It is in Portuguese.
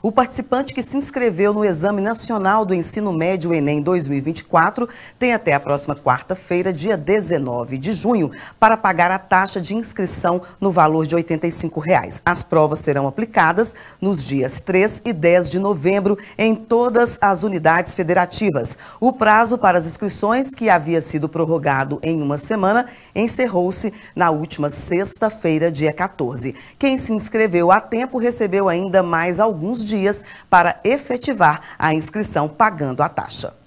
O participante que se inscreveu no Exame Nacional do Ensino Médio Enem 2024 tem até a próxima quarta-feira, dia 19 de junho, para pagar a taxa de inscrição no valor de R$ 85. Reais. As provas serão aplicadas nos dias 3 e 10 de novembro em todas as unidades federativas. O prazo para as inscrições, que havia sido prorrogado em uma semana, encerrou-se na última sexta-feira, dia 14. Quem se inscreveu a tempo recebeu ainda mais alguns dias para efetivar a inscrição pagando a taxa.